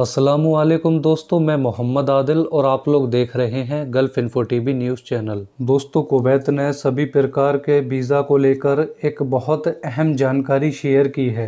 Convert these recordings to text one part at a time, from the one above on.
असलम दोस्तों मैं मोहम्मद आदिल और आप लोग देख रहे हैं Gulf Info V News channel दोस्तों कुवैत ने सभी प्रकार के वीज़ा को लेकर एक बहुत अहम जानकारी शेयर की है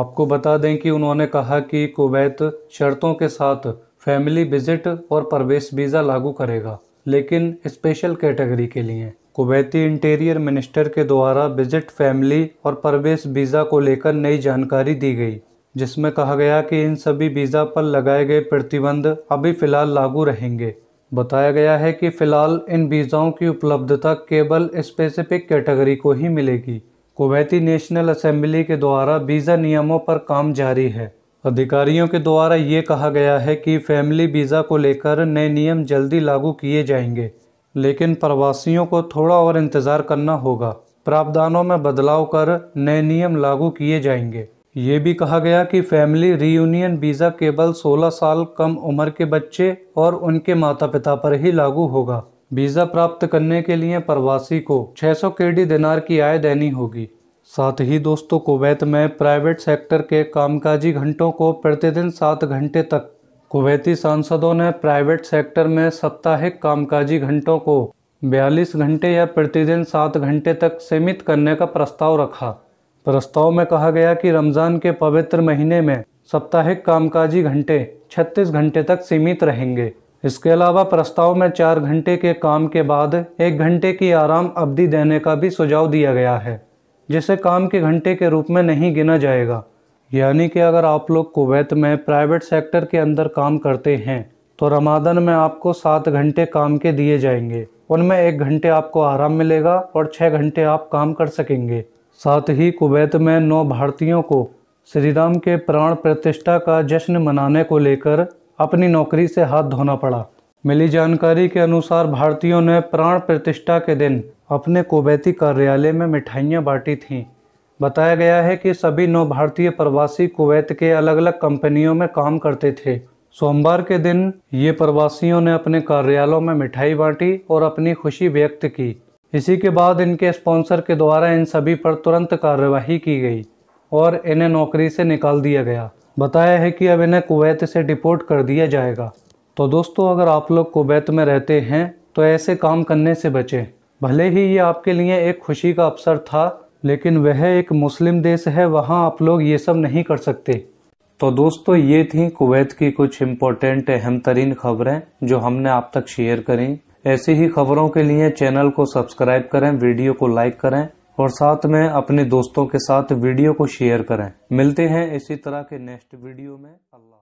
आपको बता दें कि उन्होंने कहा कि कुवैत शर्तों के साथ फैमिली विजिट और प्रवेश वीज़ा लागू करेगा लेकिन स्पेशल कैटेगरी के लिए कुवैती इंटीरियर मिनिस्टर के द्वारा विजिट फैमिली और प्रवेश वीज़ा को लेकर नई जानकारी दी गई जिसमें कहा गया कि इन सभी वीज़ा पर लगाए गए प्रतिबंध अभी फ़िलहाल लागू रहेंगे बताया गया है कि फ़िलहाल इन वीज़ाओं की उपलब्धता केवल स्पेसिफिक कैटेगरी को ही मिलेगी कुवैती नेशनल असेंबली के द्वारा वीज़ा नियमों पर काम जारी है अधिकारियों के द्वारा ये कहा गया है कि फैमिली वीज़ा को लेकर नए नियम जल्दी लागू किए जाएंगे लेकिन प्रवासियों को थोड़ा और इंतज़ार करना होगा प्रावधानों में बदलाव कर नए नियम लागू किए जाएंगे ये भी कहा गया कि फैमिली रीयूनियन वीज़ा केवल 16 साल कम उम्र के बच्चे और उनके माता पिता पर ही लागू होगा वीज़ा प्राप्त करने के लिए प्रवासी को 600 सौ केडी दिनार की आय देनी होगी साथ ही दोस्तों कुवैत में प्राइवेट सेक्टर के कामकाजी घंटों को प्रतिदिन सात घंटे तक कुवैती सांसदों ने प्राइवेट सेक्टर में साप्ताहिक कामकाजी घंटों को बयालीस घंटे या प्रतिदिन सात घंटे तक सीमित करने का प्रस्ताव रखा प्रस्ताव में कहा गया कि रमज़ान के पवित्र महीने में साप्ताहिक कामकाजी घंटे 36 घंटे तक सीमित रहेंगे इसके अलावा प्रस्ताव में चार घंटे के काम के बाद एक घंटे की आराम अवधि देने का भी सुझाव दिया गया है जिसे काम के घंटे के रूप में नहीं गिना जाएगा यानी कि अगर आप लोग कुवैत में प्राइवेट सेक्टर के अंदर काम करते हैं तो रमादन में आपको सात घंटे काम के दिए जाएंगे उनमें एक घंटे आपको आराम मिलेगा और छः घंटे आप काम कर सकेंगे साथ ही कुवैत में नौ भारतीयों को श्रीराम के प्राण प्रतिष्ठा का जश्न मनाने को लेकर अपनी नौकरी से हाथ धोना पड़ा मिली जानकारी के अनुसार भारतीयों ने प्राण प्रतिष्ठा के दिन अपने कुवैती कार्यालय में मिठाइयाँ बांटी थीं बताया गया है कि सभी नौ भारतीय प्रवासी कुवैत के अलग अलग कंपनियों में काम करते थे सोमवार के दिन ये प्रवासियों ने अपने कार्यालयों में मिठाई बांटी और अपनी खुशी व्यक्त की इसी के बाद इनके स्पॉन्सर के द्वारा इन सभी पर तुरंत कार्यवाही की गई और इन्हें नौकरी से निकाल दिया गया बताया है कि अब इन्हें कुवैत से डिपोर्ट कर दिया जाएगा तो दोस्तों अगर आप लोग कुवैत में रहते हैं तो ऐसे काम करने से बचें भले ही ये आपके लिए एक खुशी का अवसर था लेकिन वह एक मुस्लिम देश है वहाँ आप लोग ये सब नहीं कर सकते तो दोस्तों ये थी कुवैत की कुछ इम्पोर्टेंट अहम तरीन खबरें जो हमने आप तक शेयर करी ऐसी ही खबरों के लिए चैनल को सब्सक्राइब करें वीडियो को लाइक करें और साथ में अपने दोस्तों के साथ वीडियो को शेयर करें मिलते हैं इसी तरह के नेक्स्ट वीडियो में अल्लाह